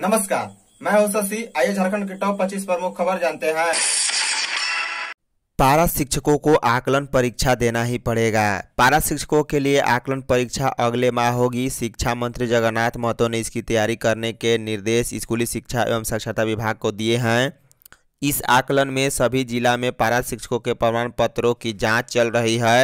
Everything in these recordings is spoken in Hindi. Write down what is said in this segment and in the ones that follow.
नमस्कार मैं हूं शशि आइए झारखंड के टॉप 25 प्रमुख खबर जानते हैं पारा शिक्षकों को आकलन परीक्षा देना ही पड़ेगा पारा शिक्षकों के लिए आकलन परीक्षा अगले माह होगी शिक्षा मंत्री जगन्नाथ महतो ने इसकी तैयारी करने के निर्देश स्कूली शिक्षा एवं साक्षरता विभाग को दिए हैं इस आकलन में सभी जिला में पारा शिक्षकों के प्रमाण पत्रों की जांच चल रही है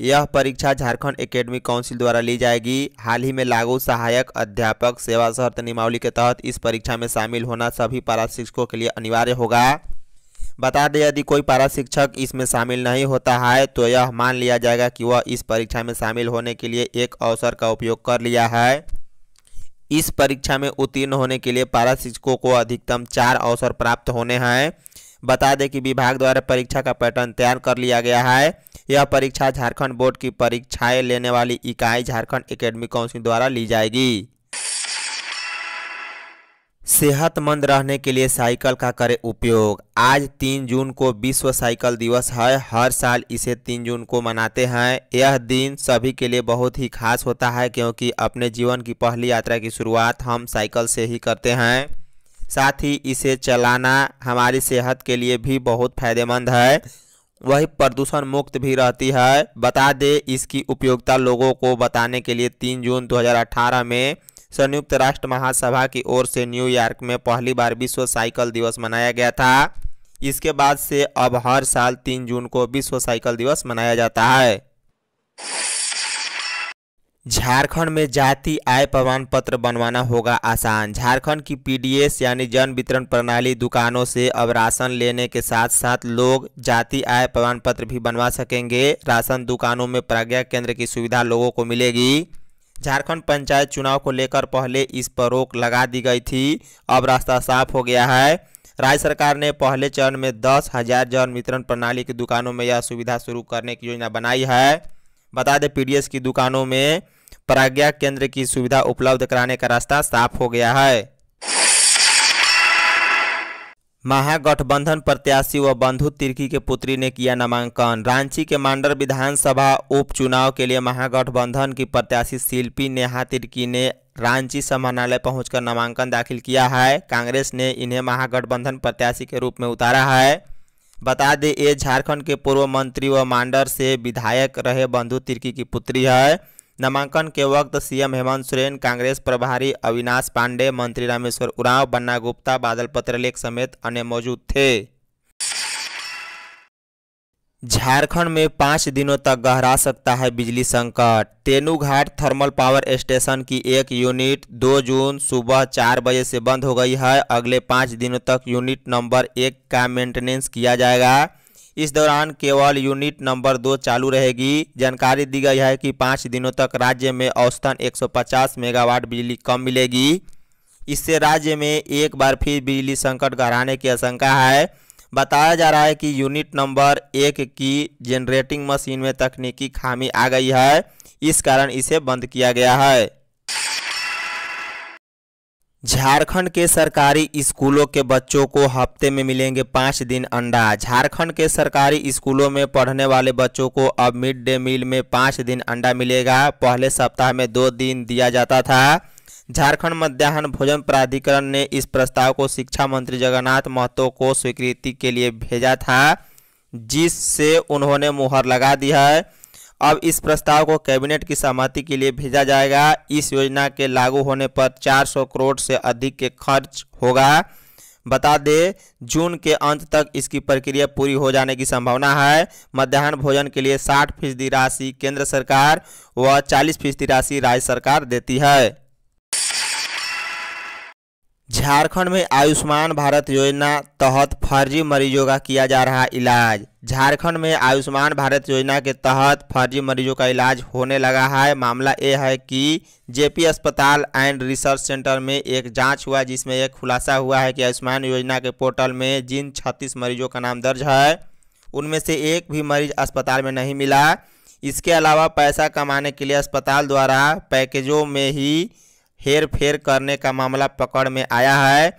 यह परीक्षा झारखंड एकेडमी काउंसिल द्वारा ली जाएगी हाल ही में लागू सहायक अध्यापक सेवा शर्त नियमावली के तहत इस परीक्षा में शामिल होना सभी पारा शिक्षकों के लिए अनिवार्य होगा बता दें यदि कोई पारा शिक्षक इसमें शामिल नहीं होता है तो यह मान लिया जाएगा कि वह इस परीक्षा में शामिल होने के लिए एक अवसर का उपयोग कर लिया है इस परीक्षा में उत्तीर्ण होने के लिए पारा शिक्षकों को अधिकतम चार अवसर प्राप्त होने हैं बता दें कि विभाग द्वारा परीक्षा का पैटर्न तैयार कर लिया गया है यह परीक्षा झारखंड बोर्ड की परीक्षाएं लेने वाली इकाई झारखंड एकेडमी काउंसिल द्वारा ली जाएगी सेहतमंद रहने के लिए साइकिल का करें उपयोग आज तीन जून को विश्व साइकिल दिवस है हर साल इसे तीन जून को मनाते हैं यह दिन सभी के लिए बहुत ही खास होता है क्योंकि अपने जीवन की पहली यात्रा की शुरुआत हम साइकिल से ही करते हैं साथ ही इसे चलाना हमारी सेहत के लिए भी बहुत फायदेमंद है वही प्रदूषण मुक्त भी रहती है बता दें इसकी उपयोगिता लोगों को बताने के लिए 3 जून 2018 में संयुक्त राष्ट्र महासभा की ओर से न्यूयॉर्क में पहली बार विश्व साइकिल दिवस मनाया गया था इसके बाद से अब हर साल 3 जून को विश्व साइकिल दिवस मनाया जाता है झारखंड में जाति आय प्रमाण पत्र बनवाना होगा आसान झारखंड की पीडीएस यानी जन वितरण प्रणाली दुकानों से अब राशन लेने के साथ साथ लोग जाति आय प्रमाण पत्र भी बनवा सकेंगे राशन दुकानों में प्रज्ञा केंद्र की सुविधा लोगों को मिलेगी झारखंड पंचायत चुनाव को लेकर पहले इस पर रोक लगा दी गई थी अब रास्ता साफ हो गया है राज्य सरकार ने पहले चरण में दस हजार जन वितरण प्रणाली की दुकानों में यह सुविधा शुरू करने की योजना बनाई है बता दें पी की दुकानों में प्राज्ञा केंद्र की सुविधा उपलब्ध कराने का रास्ता साफ हो गया है महागठबंधन प्रत्याशी व बंधु तिर्की के पुत्री ने किया नामांकन रांची के मांडर विधानसभा उपचुनाव के लिए महागठबंधन की प्रत्याशी शिल्पी नेहा तिर्की ने रांची समाहरणालय पहुंचकर नामांकन दाखिल किया है कांग्रेस ने इन्हें महागठबंधन प्रत्याशी के रूप में उतारा है बता दें ये झारखंड के पूर्व मंत्री व मांडर से विधायक रहे बंधु तिर्की की पुत्री है नामांकन के वक्त सीएम हेमंत सोरेन कांग्रेस प्रभारी अविनाश पांडे मंत्री रामेश्वर उरांव बन्ना गुप्ता बादल पत्रलेख समेत अन्य मौजूद थे झारखंड में पाँच दिनों तक गहरा सकता है बिजली संकट तेनूघाट थर्मल पावर स्टेशन की एक यूनिट 2 जून सुबह चार बजे से बंद हो गई है अगले पाँच दिनों तक यूनिट नंबर एक का मेंटेनेंस किया जाएगा इस दौरान केवल यूनिट नंबर दो चालू रहेगी जानकारी दी गई है कि पाँच दिनों तक राज्य में औसतन 150 मेगावाट बिजली कम मिलेगी इससे राज्य में एक बार फिर बिजली संकट गहराने की आशंका है बताया जा रहा है कि यूनिट नंबर एक की जनरेटिंग मशीन में तकनीकी खामी आ गई है इस कारण इसे बंद किया गया है झारखंड के सरकारी स्कूलों के बच्चों को हफ्ते में मिलेंगे पाँच दिन अंडा झारखंड के सरकारी स्कूलों में पढ़ने वाले बच्चों को अब मिड डे मील में पाँच दिन अंडा मिलेगा पहले सप्ताह में दो दिन दिया जाता था झारखंड मध्यान्ह भोजन प्राधिकरण ने इस प्रस्ताव को शिक्षा मंत्री जगन्नाथ महतो को स्वीकृति के लिए भेजा था जिससे उन्होंने मुहर लगा दी है अब इस प्रस्ताव को कैबिनेट की सहमति के लिए भेजा जाएगा इस योजना के लागू होने पर 400 करोड़ से अधिक के खर्च होगा बता दें जून के अंत तक इसकी प्रक्रिया पूरी हो जाने की संभावना है मध्याह्न भोजन के लिए 60 फीसदी राशि केंद्र सरकार व 40 फीसदी राशि राज्य सरकार देती है झारखंड में आयुष्मान भारत योजना तहत फर्जी मरीजों का किया जा रहा इलाज झारखंड में आयुष्मान भारत योजना के तहत फर्जी मरीजों का इलाज होने लगा है मामला ये है कि जेपी अस्पताल एंड रिसर्च सेंटर में एक जांच हुआ जिसमें एक खुलासा हुआ है कि आयुष्मान योजना के पोर्टल में जिन छत्तीस मरीजों का नाम दर्ज है उनमें से एक भी मरीज अस्पताल में नहीं मिला इसके अलावा पैसा कमाने के लिए अस्पताल द्वारा पैकेजों में ही हेर फेर करने का मामला पकड़ में आया है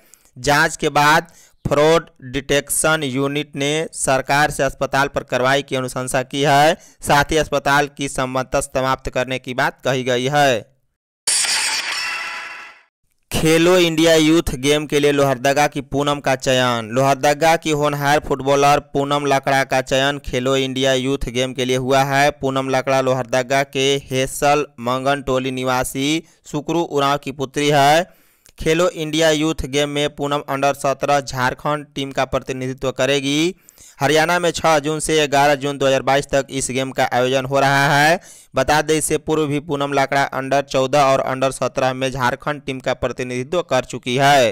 जांच के बाद फ्रॉड डिटेक्शन यूनिट ने सरकार से अस्पताल पर कार्रवाई की अनुशंसा की है साथ ही अस्पताल की संबद्धता समाप्त करने की बात कही गई है खेलो इंडिया यूथ गेम के लिए लोहरदगा की पूनम का चयन लोहरदगा की होनहार फुटबॉलर पूनम लकड़ा का चयन खेलो इंडिया यूथ गेम के लिए हुआ है पूनम लकड़ा लोहरदगा के हेसल मंगन टोली निवासी सुकरू उराव की पुत्री है खेलो इंडिया यूथ गेम में पूनम अंडर सत्रह झारखंड टीम का प्रतिनिधित्व करेगी हरियाणा में 6 जून से 11 जून 2022 तक इस गेम का आयोजन हो रहा है बता दें इससे पूर्व भी पूनम लाकड़ा अंडर 14 और अंडर 17 में झारखंड टीम का प्रतिनिधित्व कर चुकी है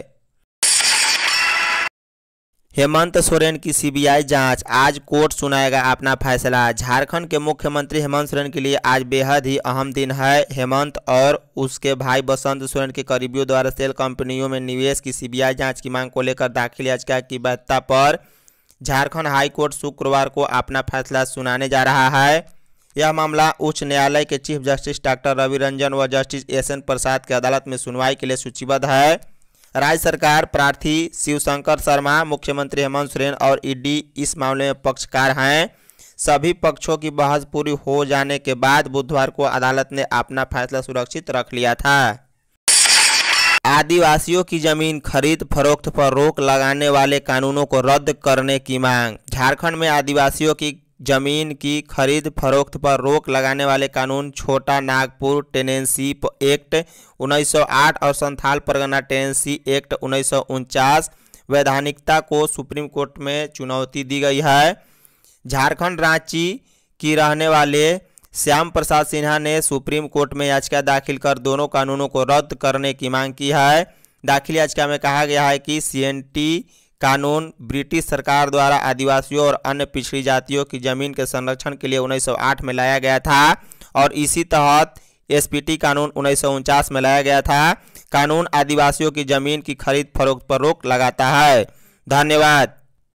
हेमंत सोरेन की सीबीआई जांच आज कोर्ट सुनाएगा अपना फैसला झारखंड के मुख्यमंत्री हेमंत सोरेन के लिए आज बेहद ही अहम दिन है हेमंत और उसके भाई बसंत सोरेन के करीबियों द्वारा सेल कंपनियों में निवेश की सीबीआई जांच की मांग को लेकर दाखिल याचिका की वैधता पर झारखंड हाई कोर्ट शुक्रवार को अपना फैसला सुनाने जा रहा है यह मामला उच्च न्यायालय के chief justice doctor Ravi Ranjan व जस्टिस एस एन प्रसाद की अदालत में सुनवाई के लिए सूचीबद्ध है राज्य सरकार प्रार्थी शिवशंकर शर्मा मुख्यमंत्री हेमंत सोरेन और ईडी इस मामले में पक्षकार हैं सभी पक्षों की बहस पूरी हो जाने के बाद बुधवार को अदालत ने अपना फैसला सुरक्षित रख लिया था आदिवासियों की जमीन खरीद फरोख्त पर रोक लगाने वाले कानूनों को रद्द करने की मांग झारखंड में आदिवासियों की जमीन की खरीद फरोख्त पर रोक लगाने वाले कानून छोटा नागपुर टेनेंसी एक्ट 1908 और संथाल परगना टेनेंसी एक्ट उन्नीस वैधानिकता को सुप्रीम कोर्ट में चुनौती दी गई है झारखंड रांची की रहने वाले श्याम प्रसाद सिन्हा ने सुप्रीम कोर्ट में याचिका दाखिल कर दोनों कानूनों को रद्द करने की मांग की है दाखिल याचिका में कहा गया है कि सी कानून ब्रिटिश सरकार द्वारा आदिवासियों और अन्य पिछड़ी जातियों की जमीन के संरक्षण के लिए 1908 में लाया गया था और इसी तहत एसपीटी कानून उन्नीस में लाया गया था कानून आदिवासियों की जमीन की खरीद फरोख्त पर रोक लगाता है धन्यवाद